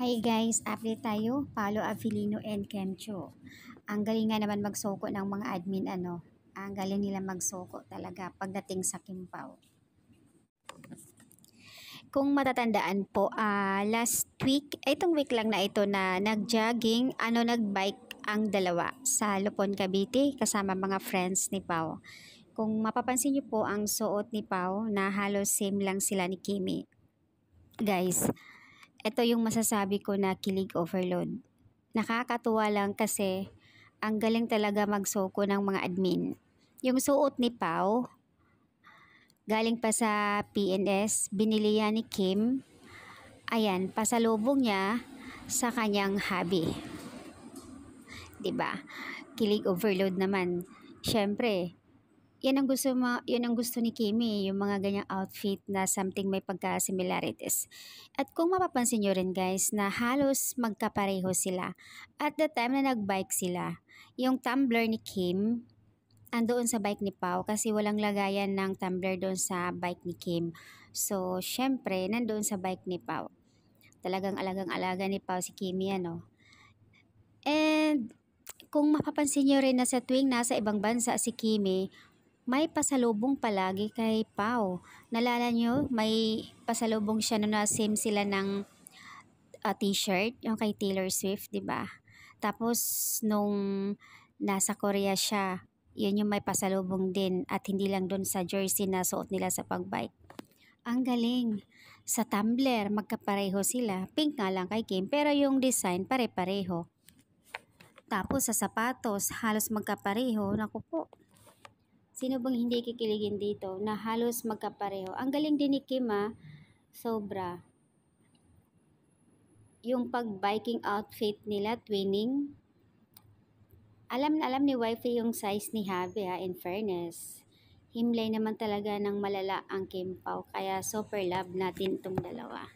Hi guys, update tayo, Paolo Avilino and Kencho. Ang galing nga naman magsoko ng mga admin ano. Ang galing nila magsoko talaga pagdating sa Kimpaw. Kung matatandaan po, uh, last week, itong week lang na ito na nag-jogging, ano nag-bike ang dalawa sa Lupon, Cavite kasama mga friends ni Pao. Kung mapapansin niyo po ang suot ni Pao na halos same lang sila ni Kimi. Guys, ito yung masasabi ko na kilig overload. Nakakatuwa lang kasi ang galing talaga magsoko ng mga admin. Yung suot ni Pau, galing pa sa PNS, binili yan ni Kim. Ayan, pasalubong niya sa kanyang hobby. ba? Diba? Kilig overload naman. Siyempre, yan ang gusto ma, yan ang gusto ni Kimi, yung mga ganyang outfit na something may pagka-similarities. At kung mapapansin nyo rin guys na halos magkapareho sila. At the time na nagbike sila, yung tumbler ni Kim andoon sa bike ni Pau kasi walang lagayan ng tumbler doon sa bike ni Kim. So, syempre, nandoon sa bike ni Pau. Talagang alagang-alaga ni Pau si Kimi, ano? And kung mapapansin nyo rin na sa tuwing nasa ibang bansa si Kimi, may pasalubong palagi kay Pau. Nalala nyo, may pasalubong siya na same sila ng uh, t-shirt, yung kay Taylor Swift, di ba? Tapos, nung nasa Korea siya, yun yung may pasalubong din at hindi lang doon sa jersey na suot nila sa pagbike. Ang galing. Sa Tumblr, magkapareho sila. Pink nga lang kay Kim, pero yung design pare-pareho. Tapos sa sapatos, halos magkapareho. Naku po, Sino bang hindi kikiligin dito na halos magkapareho? Ang galing din ni Kim ha, ah. sobra. Yung pag-biking outfit nila, twinning. Alam na alam ni wifey yung size ni Javi ha, ah, in fairness. Himlay naman talaga ng malala ang Kim Pao, kaya super love natin itong dalawa.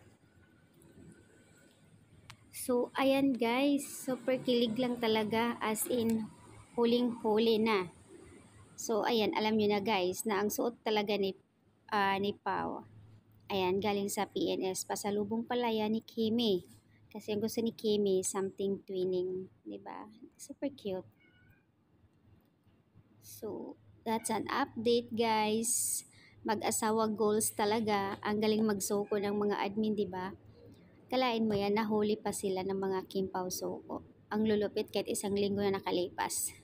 So, ayan guys, super kilig lang talaga as in huling-huli na. So, ayan, alam nyo na guys na ang suot talaga ni, uh, ni Pau, ayan, galing sa PNS, pasalubong pala yan ni Kimi. Kasi ang gusto ni Kimi, something twinning, ba diba? Super cute. So, that's an update guys. Mag-asawa goals talaga. Ang galing magsoko ng mga admin, ba diba? Kalain mo yan, nahuli pa sila ng mga Kim Pau Soko. Ang lulupit kahit isang linggo na nakalipas.